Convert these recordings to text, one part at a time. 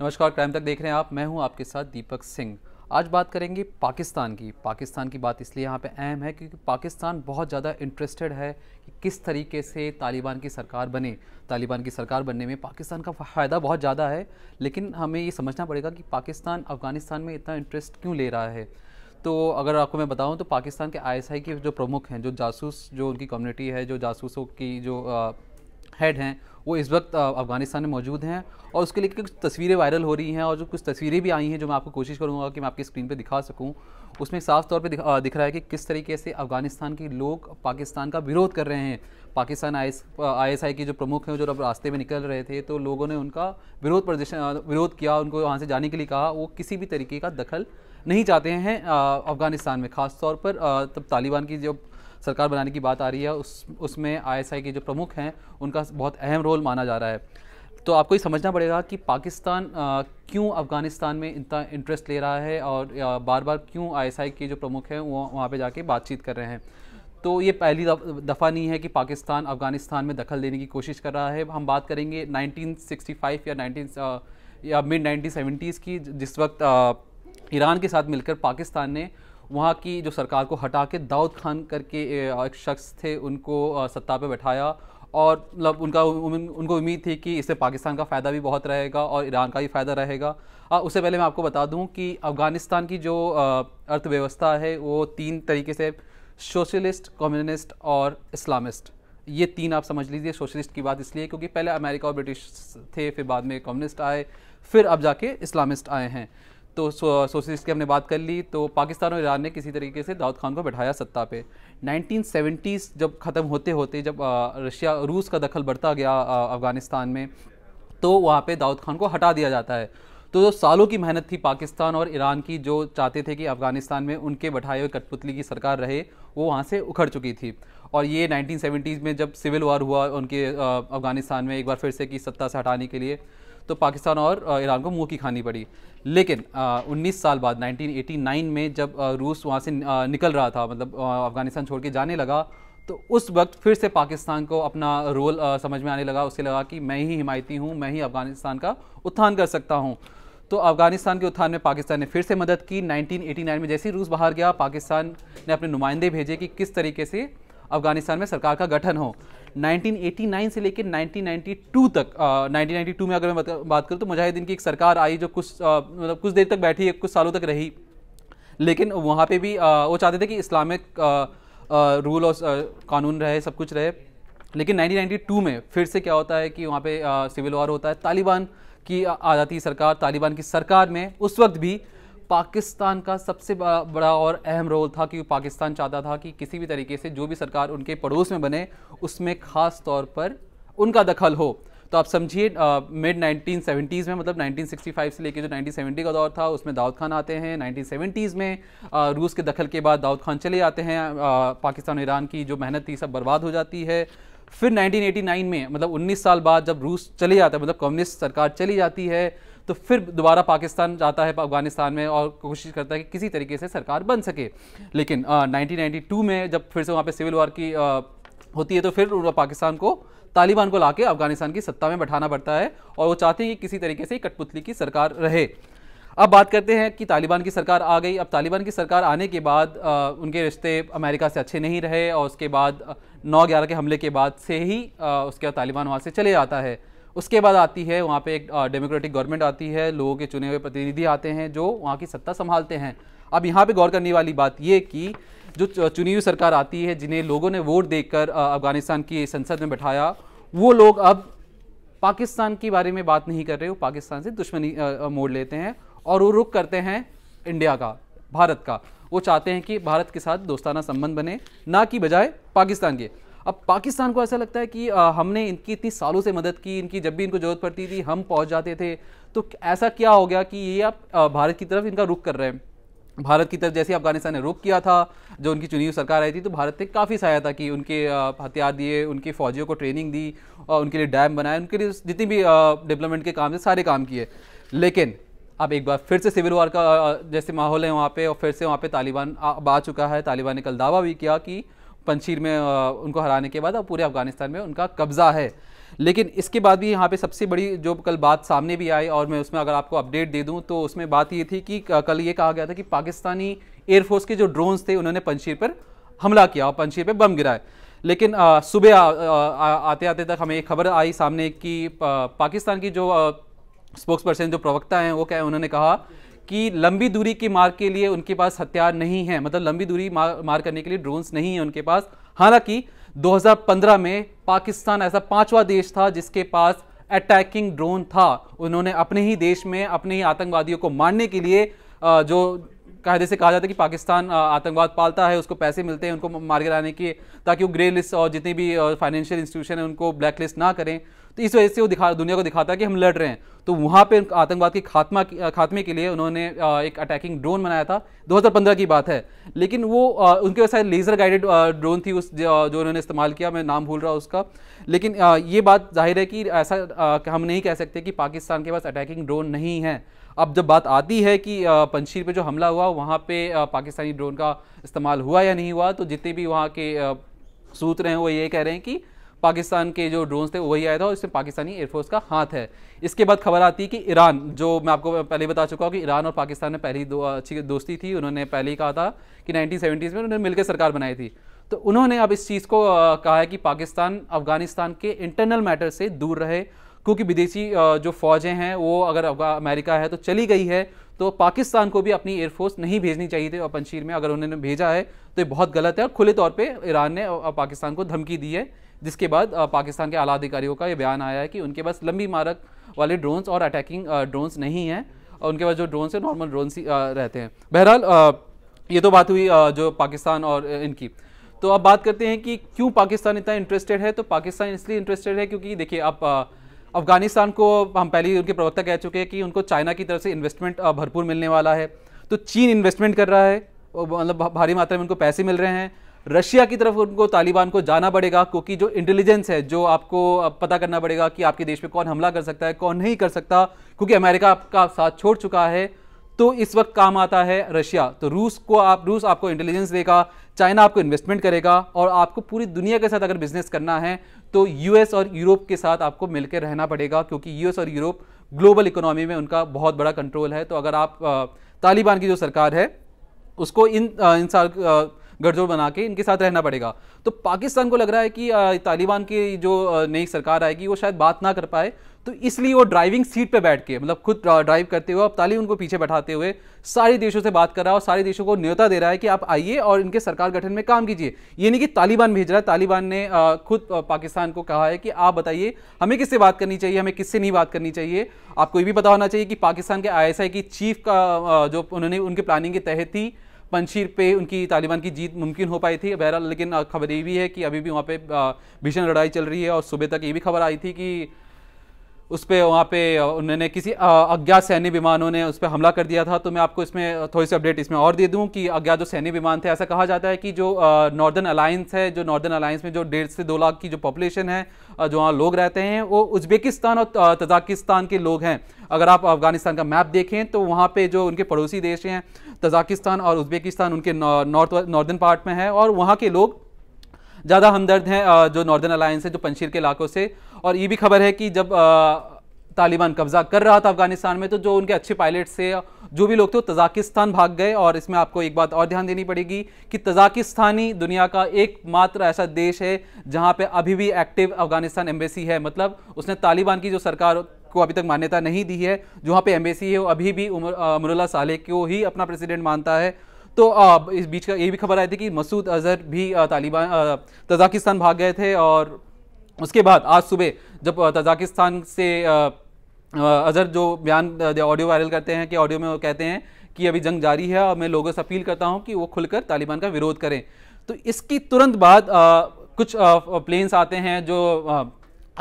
नमस्कार क्राइम तक देख रहे हैं आप मैं हूं आपके साथ दीपक सिंह आज बात करेंगे पाकिस्तान की पाकिस्तान की बात इसलिए यहाँ पे अहम है क्योंकि पाकिस्तान बहुत ज़्यादा इंटरेस्टेड है कि किस तरीके से तालिबान की सरकार बने तालिबान की सरकार बनने में पाकिस्तान का फ़ायदा बहुत ज़्यादा है लेकिन हमें ये समझना पड़ेगा कि पाकिस्तान अफ़गानिस्तान में इतना इंटरेस्ट क्यों ले रहा है तो अगर आपको मैं बताऊं तो पाकिस्तान के आईएसआई के जो प्रमुख हैं जो जासूस जो उनकी कम्युनिटी है जो जासूसों की जो हेड हैं वो इस वक्त अफगानिस्तान में मौजूद हैं और उसके लिए कुछ तस्वीरें वायरल हो रही हैं और जो कुछ तस्वीरें भी आई हैं जो मैं आपको कोशिश करूँगा कि मैं आपकी स्क्रीन पर दिखा सकूँ उसमें साफ तौर पर दिख, रहा है कि किस तरीके से अफगानिस्तान के लोग पाकिस्तान का विरोध कर रहे हैं पाकिस्तान आई एस आई के जो प्रमुख हैं जो रास्ते में निकल रहे थे तो लोगों ने उनका विरोध प्रदर्शन विरोध किया उनको वहाँ से जाने के लिए कहा वो किसी भी तरीके का दखल नहीं चाहते हैं अफ़गानिस्तान में ख़ासतौर पर तब तालिबान की जब सरकार बनाने की बात आ रही है उस उसमें आईएसआई के जो प्रमुख हैं उनका बहुत अहम रोल माना जा रहा है तो आपको ये समझना पड़ेगा कि पाकिस्तान क्यों अफ़गानिस्तान में इतना इंटरेस्ट ले रहा है और बार बार क्यों आईएसआई के जो प्रमुख हैं वो वहाँ पर जाके बातचीत कर रहे हैं तो ये पहली दफ़ा नहीं है कि पाकिस्तान अफ़गानिस्तान में दखल देने की कोशिश कर रहा है हम बात करेंगे 1965 या 19 या मिड 1970s की जिस वक्त ईरान के साथ मिलकर पाकिस्तान ने वहाँ की जो सरकार को हटा के दाऊद खान करके एक शख्स थे उनको सत्ता पे बैठाया और मतलब उनका उनको उम्मीद थी कि इससे पाकिस्तान का फ़ायदा भी बहुत रहेगा और ईरान का भी फ़ायदा रहेगा उससे पहले मैं आपको बता दूं कि अफ़गानिस्तान की जो अर्थव्यवस्था है वो तीन तरीके से सोशलिस्ट कम्युनिस्ट और इस्लामिस्ट ये तीन आप समझ लीजिए सोशलिस्ट की बात इसलिए क्योंकि पहले अमेरिका और ब्रिटिश थे फिर बाद में कम्युनिस्ट आए फिर अब जाके इस्लामिस्ट आए हैं तो सोशलिस्ट की हमने बात कर ली तो पाकिस्तान और ईरान ने किसी तरीके से दाऊद खान को बैठाया सत्ता पे 1970s जब ख़त्म होते होते जब रशिया रूस का दखल बढ़ता गया अफ़गानिस्तान में तो वहाँ पे दाऊद खान को हटा दिया जाता है तो जो सालों की मेहनत थी पाकिस्तान और ईरान की जो चाहते थे कि अफ़गानिस्तान में उनके बैठाए हुए कठपुतली की सरकार रहे वो वहाँ से उखड़ चुकी थी और ये 1970s में जब सिविल वॉर हुआ उनके अफ़गानिस्तान में एक बार फिर से की सत्ता से हटाने के लिए तो पाकिस्तान और ईरान को मुँह की खानी पड़ी लेकिन उन्नीस साल बाद 1989 में जब रूस वहाँ से निकल रहा था मतलब अफगानिस्तान छोड़ के जाने लगा तो उस वक्त फिर से पाकिस्तान को अपना रोल समझ में आने लगा उसे लगा कि मैं ही हिमायती हूँ मैं ही अफगानिस्तान का उत्थान कर सकता हूँ तो अफगानिस्तान के उत्थान में पाकिस्तान ने फिर से मदद की 1989 में जैसे ही रूस बाहर गया पाकिस्तान ने अपने नुमाइंदे भेजे कि किस तरीके से अफगानिस्तान में सरकार का गठन हो 1989 से लेकर 1992 तक आ, 1992 में अगर मैं बात करूँ तो मुजाहिदीन की एक सरकार आई जो कुछ मतलब कुछ देर तक बैठी है कुछ सालों तक रही लेकिन वहाँ पे भी आ, वो चाहते थे कि इस्लामिक रूल और कानून रहे सब कुछ रहे लेकिन 1992 में फिर से क्या होता है कि वहाँ पे सिविल वॉर होता है तालिबान की आ जाती सरकार तालिबान की सरकार में उस वक्त भी पाकिस्तान का सबसे बड़ा और अहम रोल था क्योंकि पाकिस्तान चाहता था कि किसी भी तरीके से जो भी सरकार उनके पड़ोस में बने उसमें ख़ास तौर पर उनका दखल हो तो आप समझिए मिड नाइनटीन सेवेंटीज़ में मतलब 1965 से लेकर जो 1970 का दौर था उसमें दाऊद खान आते हैं 1970s में आ, रूस के दखल के बाद दाऊद खान चले आते हैं आ, पाकिस्तान ईरान की जो मेहनत थी सब बर्बाद हो जाती है फिर 1989 में मतलब 19 साल बाद जब रूस चले जाता है मतलब कम्युनिस्ट सरकार चली जाती है तो फिर दोबारा पाकिस्तान जाता है अफगानिस्तान में और कोशिश करता है कि किसी तरीके से सरकार बन सके लेकिन नाइनटीन में जब फिर से वहाँ पर सिविल वॉर की आ, होती है तो फिर पाकिस्तान को तालिबान को लाके अफगानिस्तान की सत्ता में बैठाना पड़ता है और वो चाहते हैं कि किसी तरीके से कठपुतली की सरकार रहे अब बात करते हैं कि तालिबान की सरकार आ गई अब तालिबान की सरकार आने के बाद आ, उनके रिश्ते अमेरिका से अच्छे नहीं रहे और उसके बाद नौ ग्यारह के हमले के बाद से ही आ, उसके तालिबान वहाँ से चले जाता है उसके बाद आती है वहाँ पे एक डेमोक्रेटिक गवर्नमेंट आती है लोगों के चुने हुए प्रतिनिधि आते हैं जो वहाँ की सत्ता संभालते हैं अब यहाँ पे गौर करने वाली बात ये कि जो चुनी हुई सरकार आती है जिन्हें लोगों ने वोट देकर अफगानिस्तान की संसद में बैठाया वो लोग अब पाकिस्तान के बारे में बात नहीं कर रहे वो पाकिस्तान से दुश्मनी मोड़ लेते हैं और वो रुख करते हैं इंडिया का भारत का वो चाहते हैं कि भारत के साथ दोस्ताना संबंध बने ना कि बजाय पाकिस्तान के अब पाकिस्तान को ऐसा लगता है कि आ, हमने इनकी इतनी सालों से मदद की इनकी जब भी इनको ज़रूरत पड़ती थी हम पहुँच जाते थे तो ऐसा क्या हो गया कि ये आप भारत की तरफ इनका रुख कर रहे हैं भारत की तरफ जैसे अफगानिस्तान ने रुख किया था जो उनकी चुनी हुई सरकार आई थी तो भारत ने काफ़ी सहायता की उनके हथियार दिए उनके फौजियों को ट्रेनिंग दी और उनके लिए डैम बनाए उनके लिए जितनी भी डेवलपमेंट के काम थे सारे काम किए लेकिन अब एक बार फिर से सिविल वॉर का जैसे माहौल है वहाँ पे और फिर से वहाँ पे तालिबान आ चुका है तालिबान ने कल दावा भी किया कि पंशीर में उनको हराने के बाद और पूरे अफगानिस्तान में उनका कब्जा है लेकिन इसके बाद भी यहाँ पे सबसे बड़ी जो कल बात सामने भी आई और मैं उसमें अगर आपको अपडेट दे दूँ तो उसमें बात ये थी कि कल ये कहा गया था कि पाकिस्तानी एयरफोर्स के जो ड्रोन्स थे उन्होंने पंशीर पर हमला किया और पंशीर पर बम गिराए लेकिन सुबह आते आते तक हमें एक खबर आई सामने कि पाकिस्तान की जो स्पोक्स पर्सन जो प्रवक्ता हैं वो क्या उन्होंने कहा कि लंबी दूरी की मार के लिए उनके पास हथियार नहीं है मतलब लंबी दूरी मार, मार करने के लिए ड्रोन्स नहीं है उनके पास हालांकि 2015 में पाकिस्तान ऐसा पांचवा देश था जिसके पास अटैकिंग ड्रोन था उन्होंने अपने ही देश में अपने ही आतंकवादियों को मारने के लिए जो कायदे से कहा जाता है कि पाकिस्तान आतंकवाद पालता है उसको पैसे मिलते हैं उनको मार गिराने के ताकि वो ग्रे लिस्ट और जितने भी फाइनेंशियल इंस्टीट्यूशन है उनको ब्लैक लिस्ट ना करें तो इस वजह से वो दिखा दुनिया को दिखाता है कि हम लड़ रहे हैं तो वहाँ पर आतंकवाद के खात्मा खात्मे के लिए उन्होंने एक अटैकिंग ड्रोन बनाया था 2015 की बात है लेकिन वो उनके पास लेज़र गाइडेड ड्रोन थी उस जो उन्होंने इस्तेमाल किया मैं नाम भूल रहा हूँ उसका लेकिन ये बात जाहिर है कि ऐसा हम नहीं कह सकते कि पाकिस्तान के पास अटैकिंग ड्रोन नहीं है अब जब बात आती है कि पंशीर पे जो हमला हुआ वहाँ पे पाकिस्तानी ड्रोन का इस्तेमाल हुआ या नहीं हुआ तो जितने भी वहाँ के सूत्र हैं वो ये कह रहे हैं कि पाकिस्तान के जो ड्रोन्स थे वही आया था और इसमें पाकिस्तानी एयरफोर्स का हाथ है इसके बाद खबर आती है कि ईरान जो मैं आपको पहले बता चुका हूँ कि ईरान और पाकिस्तान में पहली दो अच्छी दोस्ती थी उन्होंने पहले ही कहा था कि नाइनटीन में उन्होंने मिलकर सरकार बनाई थी तो उन्होंने अब इस चीज़ को कहा है कि पाकिस्तान अफगानिस्तान के इंटरनल मैटर से दूर रहे क्योंकि विदेशी जो फौजें हैं वो अगर अमेरिका है तो चली गई है तो पाकिस्तान को भी अपनी एयरफोर्स नहीं भेजनी चाहिए थी और पंशीर में अगर उन्होंने भेजा है तो ये बहुत गलत है और खुले तौर पर ईरान ने पाकिस्तान को धमकी दी है जिसके बाद पाकिस्तान के आला अधिकारियों का यह बयान आया है कि उनके पास लंबी मारक वाले ड्रोन्स और अटैकिंग ड्रोन्स नहीं हैं और उनके पास जो ड्रोन्स हैं नॉर्मल ड्रोन्स ही रहते हैं बहरहाल ये तो बात हुई जो पाकिस्तान और इनकी तो अब बात करते हैं कि क्यों पाकिस्तान इतना इंटरेस्टेड है तो पाकिस्तान इसलिए इंटरेस्टेड है क्योंकि देखिए आप अफगानिस्तान को हम पहले ही उनके प्रवक्ता कह चुके हैं कि उनको चाइना की तरफ से इन्वेस्टमेंट भरपूर मिलने वाला है तो चीन इन्वेस्टमेंट कर रहा है मतलब भारी मात्रा में उनको पैसे मिल रहे हैं रशिया की तरफ उनको तालिबान को जाना पड़ेगा क्योंकि जो इंटेलिजेंस है जो आपको पता करना पड़ेगा कि आपके देश में कौन हमला कर सकता है कौन नहीं कर सकता क्योंकि अमेरिका आपका साथ छोड़ चुका है तो इस वक्त काम आता है रशिया तो रूस को आप रूस आपको इंटेलिजेंस देगा चाइना आपको इन्वेस्टमेंट करेगा और आपको पूरी दुनिया के साथ अगर बिजनेस करना है तो यूएस और यूरोप के साथ आपको मिलकर रहना पड़ेगा क्योंकि यूएस और यूरोप ग्लोबल इकोनॉमी में उनका बहुत बड़ा कंट्रोल है तो अगर आप तालिबान की जो सरकार है उसको इन इन गठजोड़ बना के इनके साथ रहना पड़ेगा तो पाकिस्तान को लग रहा है कि तालिबान की जो नई सरकार आएगी वो शायद बात ना कर पाए तो इसलिए वो ड्राइविंग सीट पे बैठ के मतलब खुद ड्राइव करते हुए अब ताली उनको पीछे बैठाते हुए सारे देशों से बात कर रहा है और सारे देशों को न्योता दे रहा है कि आप आइए और इनके सरकार गठन में काम कीजिए ये नहीं कि तालिबान भेज रहा है तालिबान ने खुद पाकिस्तान को कहा है कि आप बताइए हमें किससे बात करनी चाहिए हमें किससे नहीं बात करनी चाहिए आपको ये भी पता होना चाहिए कि पाकिस्तान के आई की चीफ का जो उन्होंने उनके प्लानिंग के तहत ही पंशीर पे उनकी तालिबान की जीत मुमकिन हो पाई थी बहरहाल लेकिन खबर ये भी है कि अभी भी वहाँ पे भीषण लड़ाई चल रही है और सुबह तक ये भी खबर आई थी कि उस पर वहाँ पे उन्होंने किसी अज्ञात सैन्य विमानों ने उस पर हमला कर दिया था तो मैं आपको इसमें थोड़ी सी अपडेट इसमें और दे दूँ कि अज्ञात जो सैन्य विमान थे ऐसा कहा जाता है कि जो नॉर्दर्न अलायंस है जो नॉर्दर्न अलायंस में जो डेढ़ से दो लाख की जो पॉपुलेशन है जो वहाँ लोग रहते हैं वो उज्बेकिस्तान और तजाकिस्तान के लोग हैं अगर आप अफगानिस्तान का मैप देखें तो वहाँ पर जो उनके पड़ोसी देश हैं तजाकिस्तान और उज्बेकिस्तान उनके नॉर्थ नॉर्दर्न पार्ट में है और वहाँ के लोग ज़्यादा हमदर्द हैं जो नॉर्दर्न अलायंस है जो पंशीर के इलाकों से और ये भी खबर है कि जब तालिबान कब्जा कर रहा था अफगानिस्तान में तो जो उनके अच्छे पायलट से जो भी लोग थे वो तजाकिस्तान भाग गए और इसमें आपको एक बात और ध्यान देनी पड़ेगी कि तजाकिस्तानी दुनिया का एकमात्र ऐसा देश है जहाँ पे अभी भी एक्टिव अफगानिस्तान एम्बेसी है मतलब उसने तालिबान की जो सरकार को अभी तक मान्यता नहीं दी है जहाँ पर पे एम्बेसी है वो अभी भी अमरुल्ला साले को ही अपना प्रेसिडेंट मानता है तो इस बीच का ये भी खबर आई थी कि मसूद अजहर भी तालिबान तजाकिस्तान भाग गए थे और उसके बाद आज सुबह जब तजाकिस्तान से अजहर जो बयान ऑडियो वायरल करते हैं कि ऑडियो में वो कहते हैं कि अभी जंग जारी है और मैं लोगों से अपील करता हूं कि वो खुलकर तालिबान का विरोध करें तो इसकी तुरंत बाद कुछ प्लेन्स आते हैं जो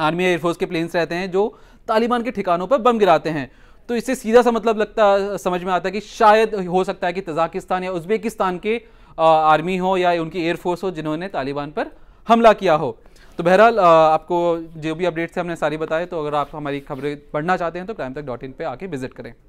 आर्मी एयरफोर्स के प्लेन्स रहते हैं जो तालिबान के ठिकानों पर बम गिराते हैं तो इससे सीधा सा मतलब लगता समझ में आता है कि शायद हो सकता है कि तजाकिस्तान या उज्बेकिस्तान के आर्मी हो या उनकी एयरफोर्स हो जिन्होंने तालिबान पर हमला किया हो तो बहरहाल आपको जो भी अपडेट्स हैं हमने सारी बताए तो अगर आप हमारी खबरें पढ़ना चाहते हैं तो क्राइम तक डॉट इन पर आके विजिट करें